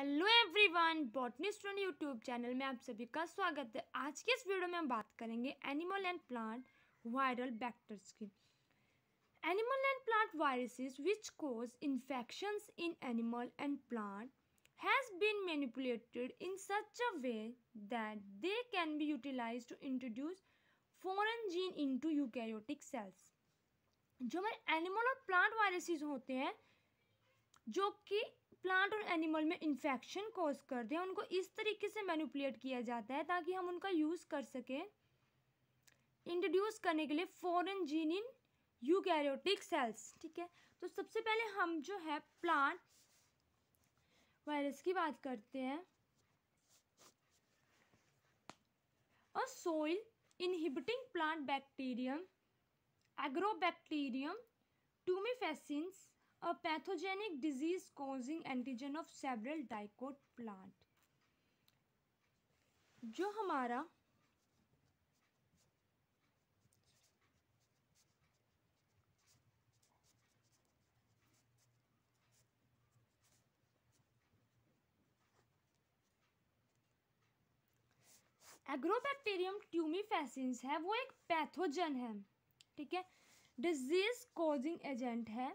hello everyone botanist on YouTube channel में आप सभी का स्वागत है आज के इस वीडियो में हम बात करेंगे animal and plant viral vectors की animal and plant viruses which cause infections in animal and plant has been manipulated in such a way that they can be utilize to introduce foreign gene into eukaryotic cells जो हमारे animal और plant viruses होते हैं जो कि plant और animal में infection cause कर दें उनको इस तरीके से मैनिपुलेट किया जाता है ताकि हम उनका यूज़ कर सकें इंट्रोड्यूस करने के लिए foreign gene in eukaryotic cells ठीक है तो सबसे पहले हम जो है प्लांट वायरस की बात करते हैं और soil inhibiting plant bacterium agrobacterium tumefaciens a pathogenic disease causing antigen of several dicot plant jo hamara agrobacterium tumefaciens है वो एक पैथोजन है ठीक है डिजीज कॉजिंग एजेंट है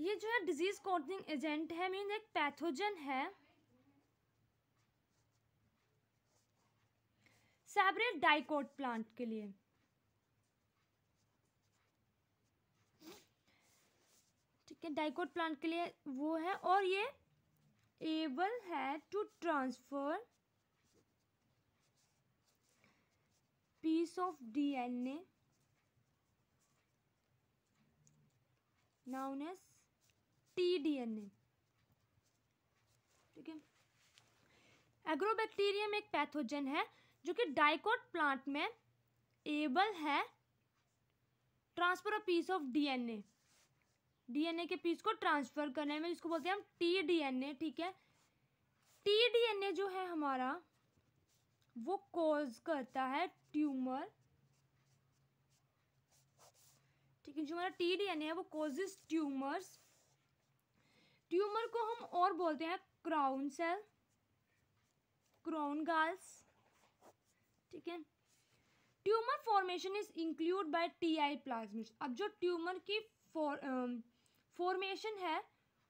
ये जो है डिजीज कॉजिंग एजेंट है मीन एक पैथोजन है सैबरेट डाइकोट प्लांट के लिए ठीक है डाइकोट प्लांट के लिए वो है और ये एबल है to transfer piece of DNA known as T DNA ठीक है एग्रोबैक्टीरियम एक पैथोजन है जो कि डाइकोट प्लांट में एबल है transfer a piece of DNA DNA के पीस को ट्रांसफर करने में इसको बोलते हैं हम टी डीएनए ठीक है टी डीएनए जो है हमारा वो कॉज करता है ट्यूमर ठीक है जो हमारा टी डीएनए है वो कॉजेस ट्यूमर्स ट्यूमर को हम और बोलते हैं क्राउन सेल क्राउन गाल्स ठीक है tumour formation is include by Ti plasmid अब जो ट्यूमर की फॉर्मेशन है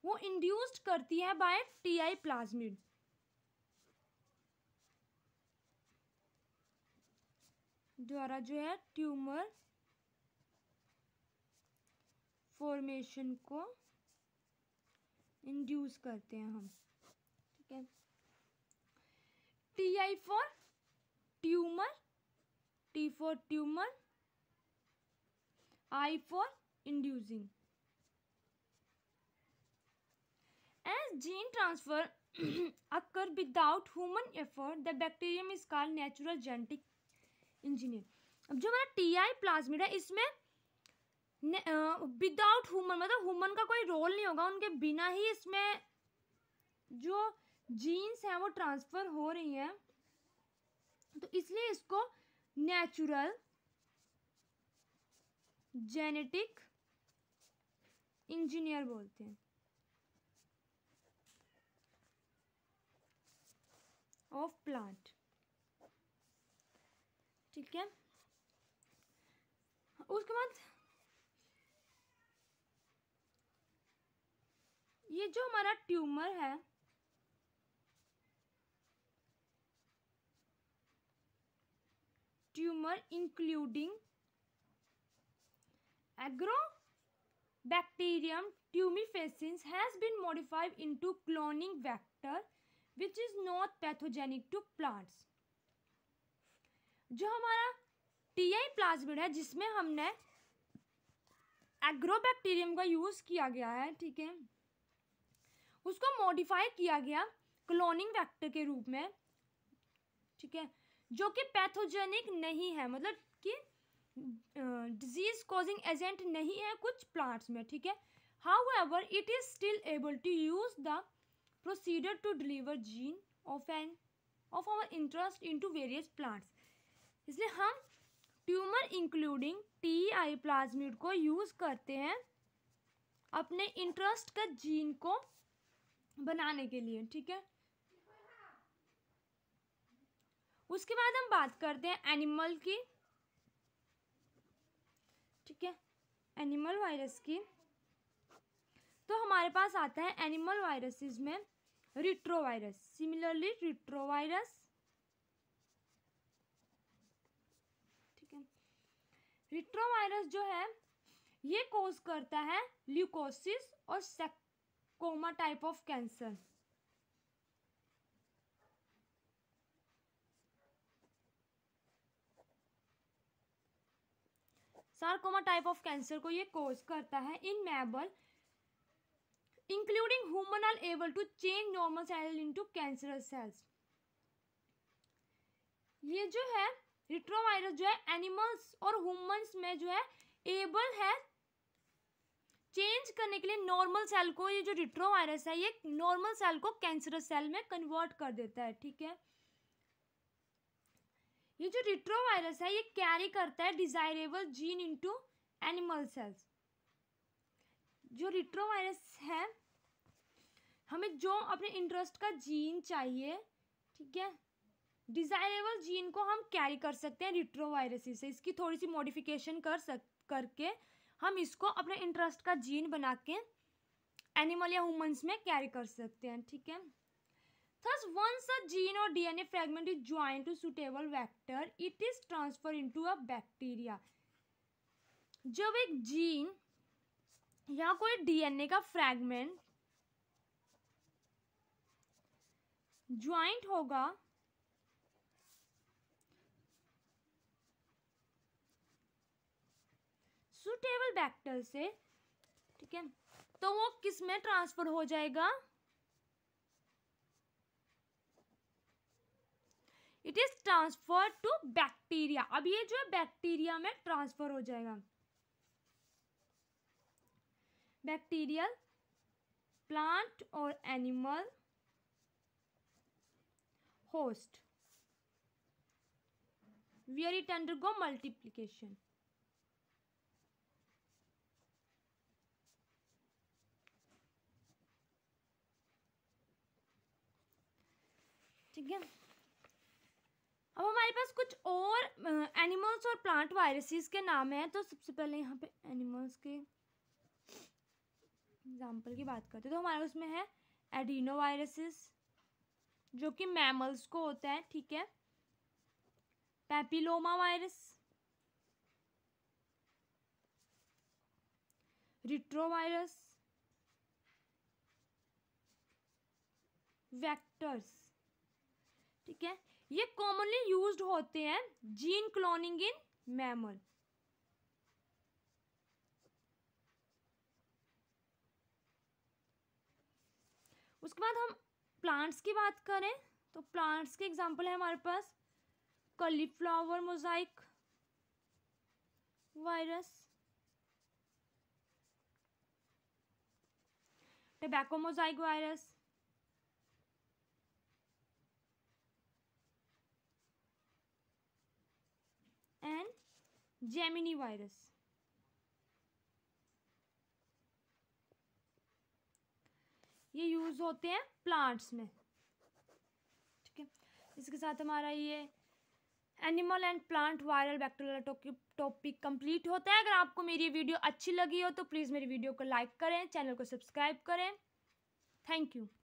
वो इंड्यूस्ड करती है बाय टीआई प्लाज्मिड द्वारा जो है ट्यूमर फॉर्मेशन को इंड्यूस करते हैं हम ठीक है T I for tumour T for tumour I for inducing as gene transfer occur without human effort the bacterium is called natural genetic engineer अब जो हमारा टी आई प्लाज्मिड है इसमें विदाउट ह्यूमन मतलब ह्यूमन का कोई रोल नहीं होगा उनके बिना ही इसमें जो जीन्स हैं वो ट्रांसफ़र हो रही हैं तो इसलिए इसको नेचुरल जेनेटिक इंजीनियर बोलते हैं ऑफ प्लांट ठीक है उसके बाद जो हमारा ट्यूमर है tumour including agrobacterium tumefaciens has been modified into cloning vector which is not pathogenic to plants जो हमारा टी आई प्लाज्मिड है जिसमें हमने एग्रोबैक्टीरियम का यूज़ किया गया है ठीक है उसको मॉडिफाई किया गया क्लोनिंग वेक्टर के रूप में ठीक है जो कि पैथोजेनिक नहीं है मतलब कि डिजीज कॉजिंग एजेंट नहीं है कुछ प्लांट्स में ठीक है however it is still able to use the procedure to deliver gene of an of our interest into various plants इसलिए हम tumour including T I plasmid को use करते हैं अपने इंटरेस्ट का जीन को बनाने के लिए ठीक है उसके बाद हम बात करते हैं एनिमल की ठीक है एनिमल वायरस की तो हमारे पास आता है एनिमल वायरसेस में रिट्रोवायरस सिमिलरली रिट्रोवायरस ठीक है रिट्रोवायरस जो है ये कोज करता है ल्यूकोसिस और sarcoma type of cancer sarcoma type of cancer को ये कोज करता है in mammal including human are able to change normal cell into cancerous cells ये जो है रिट्रोवायरस जो है एनिमल्स और ह्यूमंस में जो है एबल है चेंज करने के लिए नॉर्मल सेल को ये जो रिट्रोवायरस है ये नॉर्मल सेल को कैंसरस सेल में कन्वर्ट कर देता है ठीक है ये जो रिट्रोवायरस है ये कैरी करता है desirable gene into animal cells जो रिट्रोवायरस है हमें जो अपने इंटरेस्ट का जीन चाहिए ठीक है डिजायरेबल जीन को हम कैरी कर सकते हैं रिट्रोवायरस से इसकी थोड़ी सी मॉडिफिकेशन कर सक करके हम इसको अपने इंटरेस्ट का जीन बना के एनिमल या ह्यूमंस में कैरी कर सकते हैं ठीक है थस वंस अ जीन और DNA fragment is join to suitable vector it is transfer into a bacteria जब एक जीन या कोई डीएनए का फ्रेगमेंट ज्वाइंट होगा सुटेबल वेक्टर से ठीक है तो वो किस में ट्रांसफर हो जाएगा it is transfer to bacteria अब ये जो है बैक्टीरिया में ट्रांसफर हो जाएगा बैक्टीरियल प्लांट और animal host where it go multiplication ठीक है अब हमारे पास कुछ और एनिमल्स और प्लांट वायरसेस के नाम हैं तो सबसे पहले यहाँ पे एनिमल्स के एग्जांपल की बात करते हैं तो हमारे उसमें है एडिनो वायरसेस जो कि मैमल्स को होता है ठीक है पेपिलोमा वायरस रिट्रोवायरस वेक्टर्स ठीक है ये कॉमनली यूज होते हैं जीन क्लोनिंग इन मैमल उसके बाद हम प्लांट्स की बात करें तो प्लांट्स के एग्जांपल है हमारे पास cauliflower mosaic virus tobacco mosaic virus gemini virus ये यूज़ होते हैं प्लांट्स में ठीक है इसके साथ हमारा ये animal and plant viral bacterial topic complete होता है अगर आपको मेरी वीडियो अच्छी लगी हो तो प्लीज़ मेरी वीडियो को लाइक करें चैनल को सब्सक्राइब करें थैंक यू